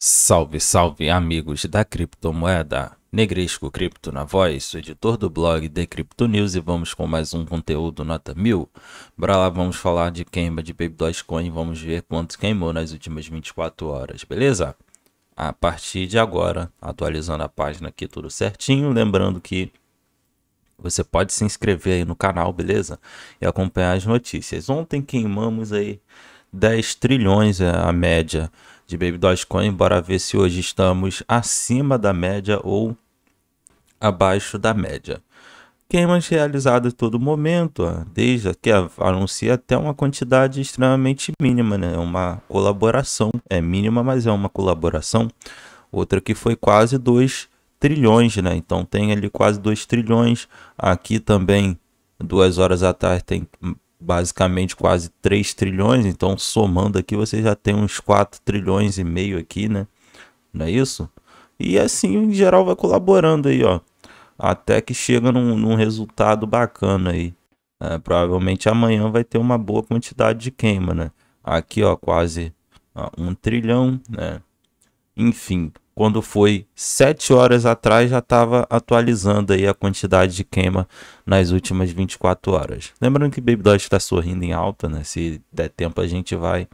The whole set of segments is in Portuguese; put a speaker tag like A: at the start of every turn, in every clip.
A: Salve, salve, amigos da criptomoeda! Negresco Cripto na voz, editor do blog The Crypto News e vamos com mais um conteúdo nota mil. Para lá vamos falar de queima de Baby Coin, vamos ver quanto queimou nas últimas 24 horas, beleza? A partir de agora, atualizando a página aqui tudo certinho, lembrando que você pode se inscrever aí no canal, beleza? E acompanhar as notícias. Ontem queimamos aí 10 trilhões é, a média de Baby Dogecoin. Bora ver se hoje estamos acima da média ou abaixo da média. Queimas realizadas todo momento, desde que anuncia até uma quantidade extremamente mínima, né? É uma colaboração, é mínima, mas é uma colaboração. Outra que foi quase 2 trilhões, né? Então tem ali quase 2 trilhões. Aqui também, duas horas atrás, tem basicamente quase 3 trilhões, então somando aqui você já tem uns 4 trilhões e meio aqui, né? Não é isso? E assim, em geral, vai colaborando aí, ó. Até que chega num, num resultado bacana aí. É, provavelmente amanhã vai ter uma boa quantidade de queima, né? Aqui, ó, quase ó, um trilhão, né? Enfim, quando foi 7 horas atrás, já estava atualizando aí a quantidade de queima nas últimas 24 horas. Lembrando que Baby Dog está sorrindo em alta, né? Se der tempo, a gente vai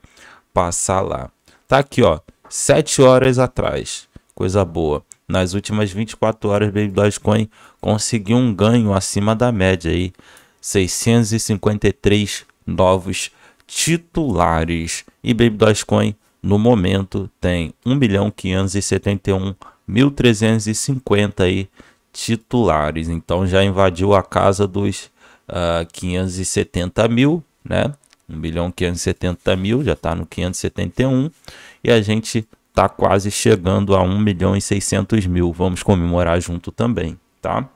A: passar lá. Tá aqui, ó. 7 horas atrás. Coisa boa. Nas últimas 24 horas, Baby Dogecoin conseguiu um ganho acima da média aí. 653 novos titulares. E Baby Dogecoin no momento tem 1.571.350 aí titulares. Então já invadiu a casa dos uh, ah, 570 mil, né? 1 bilhão 570 mil, já está no 571 e a gente está quase chegando a 1 milhão e 600 mil. Vamos comemorar junto também, tá?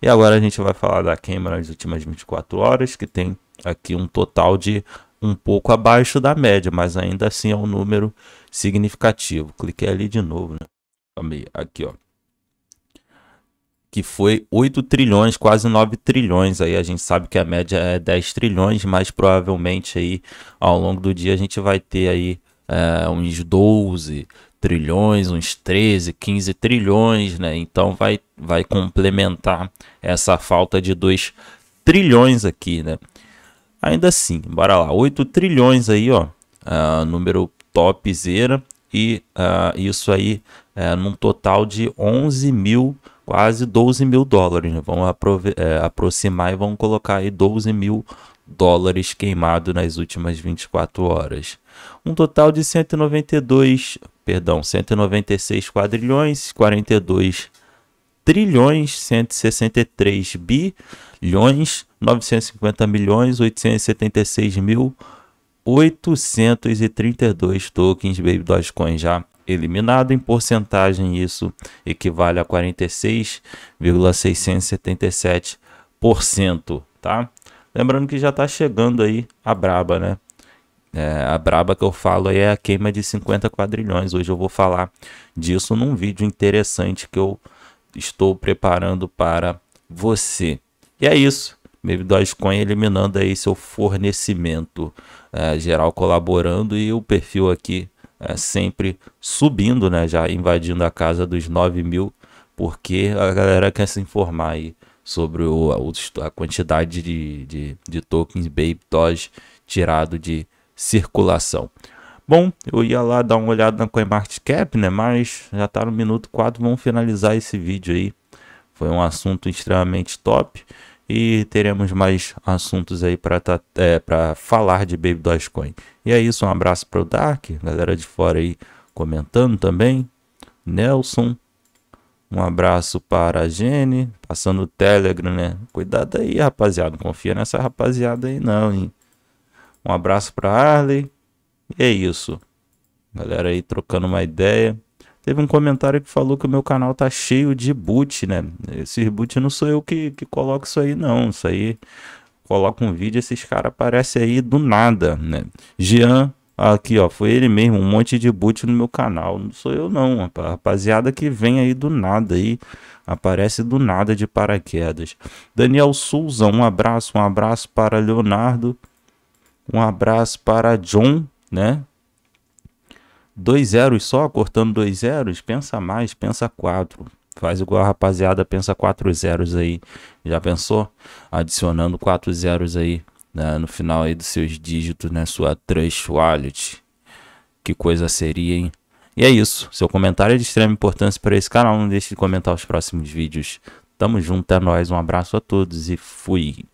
A: E agora a gente vai falar da Câmara nas últimas 24 horas, que tem aqui um total de um pouco abaixo da média, mas ainda assim é um número significativo. Cliquei ali de novo, né? Aqui, ó. Que foi 8 trilhões, quase 9 trilhões. Aí a gente sabe que a média é 10 trilhões, mas provavelmente aí ao longo do dia a gente vai ter aí é, uns 12 trilhões, uns 13, 15 trilhões, né? Então vai, vai complementar essa falta de 2 trilhões aqui, né? Ainda assim, bora lá, 8 trilhões aí, ó, uh, número topzera, e uh, isso aí é num total de 11 mil, quase 12 mil dólares. Né? Vamos é, aproximar e vamos colocar aí 12 mil dólares queimado nas últimas 24 horas. Um total de 192, perdão, 196 quadrilhões, 42 trilhões 163 bilhões 950 milhões 876 mil 832 tokens Baby Dogecoin já eliminado em porcentagem isso equivale a 46,677%, tá? Lembrando que já está chegando aí a braba, né? É, a braba que eu falo é a queima de 50 quadrilhões. Hoje eu vou falar disso num vídeo interessante que eu estou preparando para você. E é isso. Baby Dogecoin eliminando aí seu fornecimento é, geral colaborando e o perfil aqui é, sempre subindo, né? Já invadindo a casa dos 9 mil, porque a galera quer se informar aí sobre o, a, a quantidade de, de, de tokens Baby Doge tirado de circulação. Bom, eu ia lá dar uma olhada na CoinMarketCap, né? Mas já tá no minuto 4, vamos finalizar esse vídeo aí. Foi um assunto extremamente top e teremos mais assuntos aí para é, falar de Baby Dogecoin. E é isso, um abraço para o Dark, galera de fora aí comentando também. Nelson, um abraço para a Jenny, passando o Telegram, né? Cuidado aí, rapaziada, não confia nessa rapaziada aí não, hein? Um abraço para Arley. E é isso. Galera aí trocando uma ideia. Teve um comentário que falou que o meu canal tá cheio de boot, né? Esse boot não sou eu que, que coloco isso aí, não. Isso aí, coloca um vídeo, esses caras aparecem aí do nada, né? Jean, aqui, ó, foi ele mesmo, um monte de boot no meu canal. Não sou eu, não. Rapaziada que vem aí do nada aí, aparece do nada de paraquedas. Daniel Souza, um abraço, um abraço para Leonardo. Um abraço para John né? Dois zeros só, cortando dois zeros, pensa mais, pensa quatro. Faz igual a rapaziada, pensa quatro zeros aí. Já pensou? Adicionando quatro zeros aí né? no final aí dos seus dígitos, na né? sua trash wallet. Que coisa seria, hein? E é isso. Seu comentário é de extrema importância para esse canal. Não deixe de comentar os próximos vídeos. Tamo junto, é nóis. Um abraço a todos e fui.